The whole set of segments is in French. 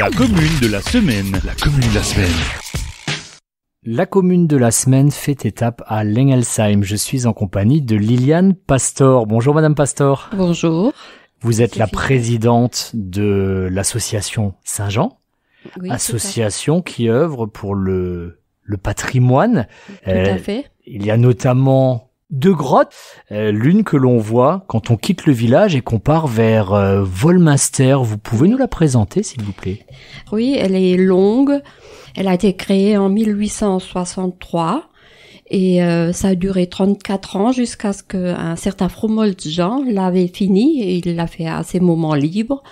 La commune de la semaine. La commune de la semaine. La commune de la semaine fait étape à Lengelsheim. Je suis en compagnie de Liliane Pastor. Bonjour Madame Pastor. Bonjour. Vous êtes la présidente de l'association Saint-Jean, association qui œuvre pour le, patrimoine. Tout à euh, fait. il y a notamment deux grottes, euh, l'une que l'on voit quand on quitte le village et qu'on part vers euh, Volmaster. Vous pouvez nous la présenter, s'il vous plaît Oui, elle est longue. Elle a été créée en 1863 et euh, ça a duré 34 ans jusqu'à ce qu'un certain Fromold Jean l'avait fini et il l'a fait à ses moments libres.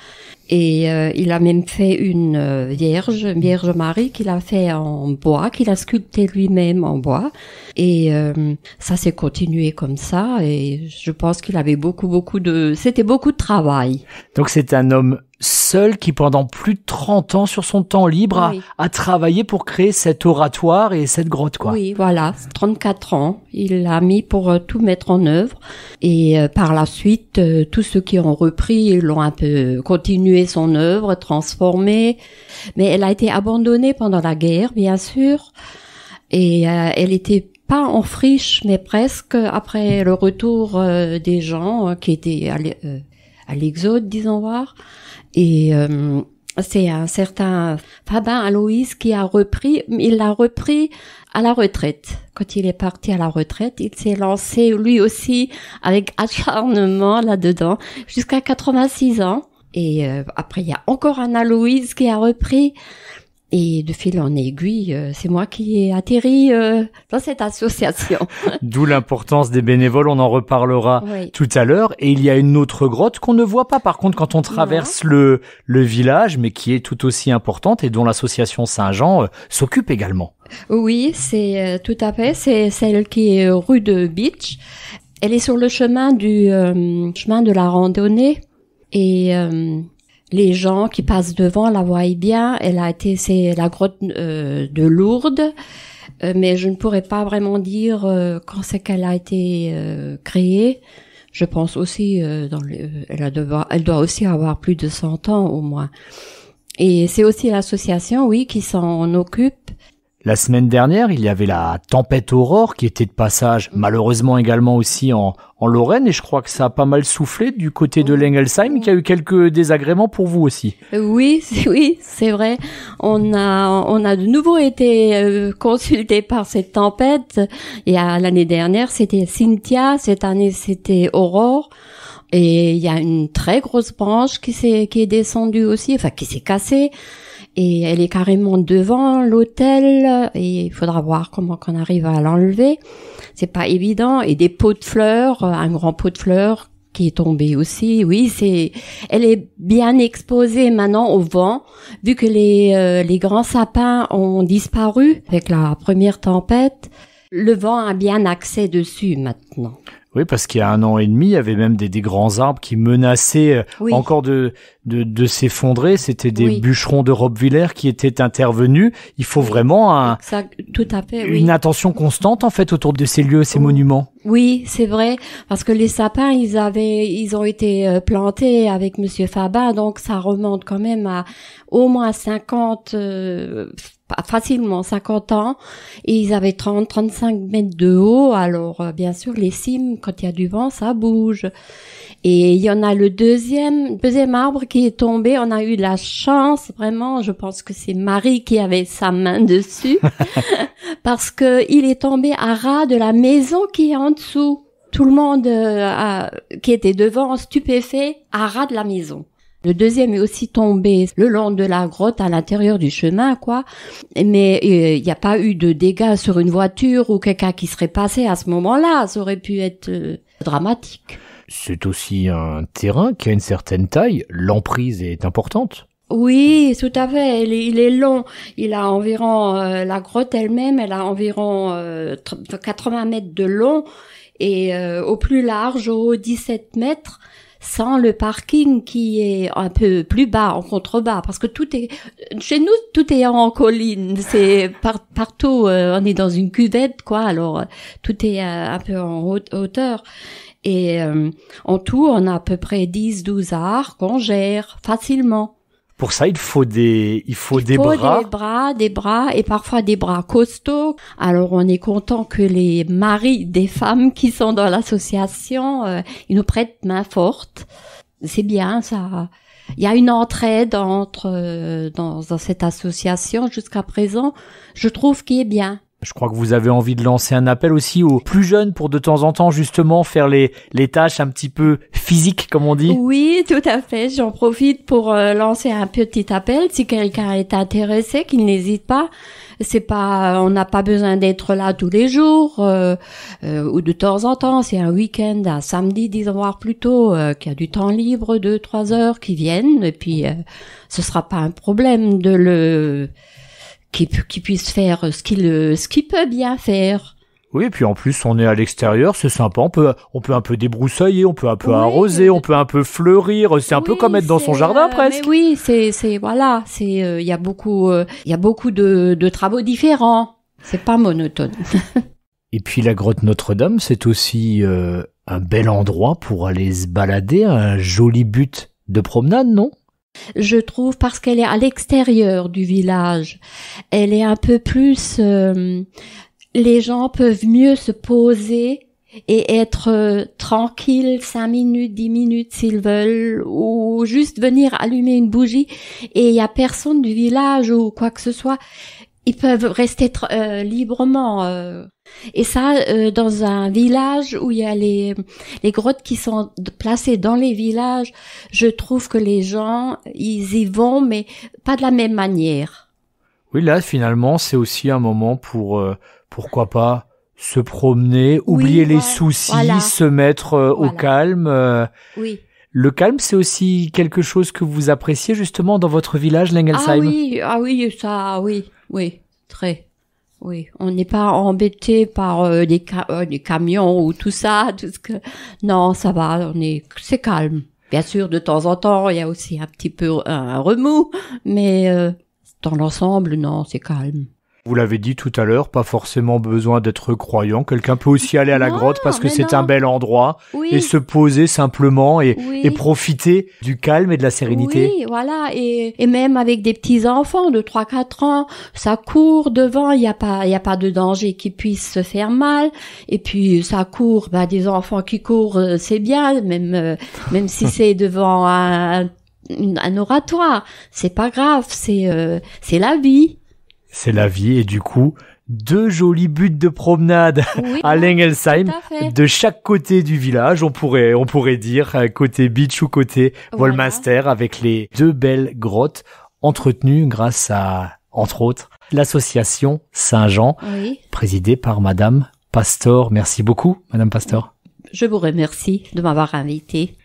Et euh, il a même fait une euh, Vierge, Vierge Marie, qu'il a fait en bois, qu'il a sculpté lui-même en bois. Et euh, ça s'est continué comme ça. Et je pense qu'il avait beaucoup, beaucoup de... C'était beaucoup de travail. Donc c'est un homme seul qui pendant plus de 30 ans sur son temps libre a, travaillé pour créer cet oratoire et cette grotte quoi. Oui, voilà, 34 ans, il l'a mis pour euh, tout mettre en œuvre et euh, par la suite euh, tous ceux qui ont repris l'ont un peu continué son œuvre, transformé mais elle a été abandonnée pendant la guerre bien sûr et elle était pas en friche mais presque après le retour des gens qui étaient allés l'Exode, disons voir. Et euh, c'est un certain Fabien Aloïs qui a repris, il l'a repris à la retraite. Quand il est parti à la retraite, il s'est lancé lui aussi avec acharnement là-dedans jusqu'à 86 ans. Et euh, après, il y a encore un Aloïs qui a repris. Et de fil en aiguille, euh, c'est moi qui ai atterri euh, dans cette association. D'où l'importance des bénévoles, on en reparlera tout à l'heure. Et il y a une autre grotte qu'on ne voit pas par contre quand on traverse le, le village, mais qui est tout aussi importante et dont l'association Saint-Jean euh, s'occupe également. Oui, c'est tout à fait. C'est celle qui est rue de Beach. Elle est sur le chemin du chemin de la randonnée. Et les gens qui passent devant la voient bien. Elle a été, c'est la grotte euh, de Lourdes, euh, mais je ne pourrais pas vraiment dire euh, quand c'est qu'elle a été créée. Je pense aussi, dans le, elle, a elle doit aussi avoir plus de 100 ans au moins. Et c'est aussi l'association, oui, qui s'en occupe la semaine dernière, il y avait la tempête Aurore qui était de passage, mm. malheureusement également aussi en, Lorraine, et je crois que ça a pas mal soufflé du côté de mm. Lengelsheim, qui a eu quelques désagréments pour vous aussi. Oui, oui, c'est vrai. On a, on a de nouveau été euh, consulté par cette tempête. Et l'année dernière, c'était Cynthia, cette année, c'était Aurore. Et il y a une très grosse branche qui s'est, qui est descendue aussi, enfin, qui s'est cassée et elle est carrément devant l'hôtel et il faudra voir comment qu'on arrive à l'enlever. C'est pas évident et des pots de fleurs, un grand pot de fleurs qui est tombé aussi. Oui, c'est elle est bien exposée maintenant au vent vu que les euh, les grands sapins ont disparu avec la première tempête. Le vent a bien accès dessus maintenant. Oui, parce qu'il y a un an et demi, il y avait même des, des grands arbres qui menaçaient euh, encore de, de, de s'effondrer. C'était des bûcherons de villaire qui étaient intervenus. Il faut vraiment un, tout à une attention constante en fait autour de ces lieux, ces monuments. Oui, c'est vrai, parce que les sapins, ils avaient, ils ont été euh, plantés avec Monsieur Fabin, donc ça remonte quand même à au moins 50 facilement 50 ans et ils avaient 30, 35 mètres de haut. Alors, euh, bien sûr, les cimes, quand il y a du vent, ça bouge. Et il y en a le deuxième, deuxième arbre qui est tombé. On a eu de la chance, vraiment. Je pense que c'est Marie qui avait sa main dessus. parce que il est tombé à ras de la maison qui est en dessous. Tout le monde euh, qui était devant, stupéfait, à ras de la maison. Le deuxième est aussi tombé le long de la grotte à l'intérieur du chemin, quoi. Mais il euh, n'y a pas eu de dégâts sur une voiture ou quelqu'un qui serait passé à ce moment-là. Ça aurait pu être euh, dramatique. C'est aussi un terrain qui a une certaine taille. L'emprise est importante. Oui, tout à fait. Il est, long. Il a environ euh, la grotte elle-même. Elle a environ 80 mètres de long et au plus large, au 17 mètres sans le parking qui est un peu plus bas, en contrebas, parce que tout est chez nous tout est en colline, c'est partout euh, on est dans une cuvette quoi, alors tout est euh, un peu en hauteur. Et euh, en tout, on a à peu près 10-12 arts qu'on gère facilement. Pour ça, il faut des, il faut des bras. Des bras, des bras et parfois des bras costauds. Alors, on est content que les maris des femmes qui sont dans l'association, euh, ils nous prêtent main forte. C'est bien, ça. Il y a une entraide entre euh, dans, dans cette association jusqu'à présent. Je trouve qu'il est bien. Je crois que vous avez envie de lancer un appel aussi aux plus jeunes pour de temps en temps justement faire les, les tâches un petit peu physiques comme on dit. Oui, tout à fait. J'en profite pour euh, lancer un petit appel. Si quelqu'un est intéressé, qu'il n'hésite pas. C'est pas, on n'a pas besoin d'être là tous les jours euh, euh ou de temps en temps. C'est un week-end, un samedi, disons voir plutôt, euh, qui a du temps libre, deux trois heures, qui viennent. Et puis, ce sera pas un problème de le qui puisse faire ce qu'il ce qu'il peut bien faire. Oui, et puis en plus, on est à l'extérieur, c'est sympa. On peut, on peut un peu débroussailler, on peut un peu arroser, on peut un peu fleurir. C'est un peu comme être dans son jardin euh, presque. oui, c'est, c'est voilà, c'est euh, il y a beaucoup, euh, il y a beaucoup de, de travaux différents. C'est pas monotone. et puis la grotte Notre-Dame, c'est aussi un bel endroit pour aller se balader, un joli but de promenade, non je trouve, parce qu'elle est à l'extérieur du village. Elle est un peu plus... Euh, les gens peuvent mieux se poser et être euh, tranquilles cinq minutes, dix minutes s'ils veulent, ou juste venir allumer une bougie et il y a personne du village ou quoi que ce soit ils peuvent rester euh, librement. Euh. Et ça, euh, dans un village où il y a les, les grottes qui sont placées dans les villages, je trouve que les gens, ils y vont, mais pas de la même manière. Oui, là, finalement, c'est aussi un moment pour, pourquoi pas, se promener, oublier les soucis, se mettre au calme. oui. Le calme, c'est aussi quelque chose que vous appréciez justement dans votre village, Lengelsheim Ah oui, ah oui, ça, oui. Oui, très. Oui, on n'est pas embêté par des, euh, des, euh, camions ou tout ça, tout ce que. Non, ça va, on est, c'est calme. Bien sûr, de temps en temps, il y a aussi un petit peu un, remous, mais euh, dans l'ensemble, non, c'est calme. Vous l'avez dit tout à l'heure, pas forcément besoin d'être croyant. Quelqu'un peut aussi aller à la grotte parce que c'est un bel endroit et se poser simplement et, profiter du calme et de la sérénité. Oui, voilà. Et, même avec des petits enfants de 3-4 ans, ça court devant, il n'y a pas, a pas de danger qui puisse se faire mal. Et puis ça court, bah, des enfants qui courent, euh, c'est bien, même, euh, même si c'est devant un, un oratoire, c'est pas grave, c'est, euh, c'est la vie c'est la vie et du coup deux jolis buts de promenade à Lengelsheim, de chaque côté du village on pourrait on pourrait dire euh, côté beach ou côté avec les deux belles grottes entretenues grâce à entre autres l'association Saint-Jean présidée par madame Pastor merci beaucoup madame Pastor je vous remercie de m'avoir invité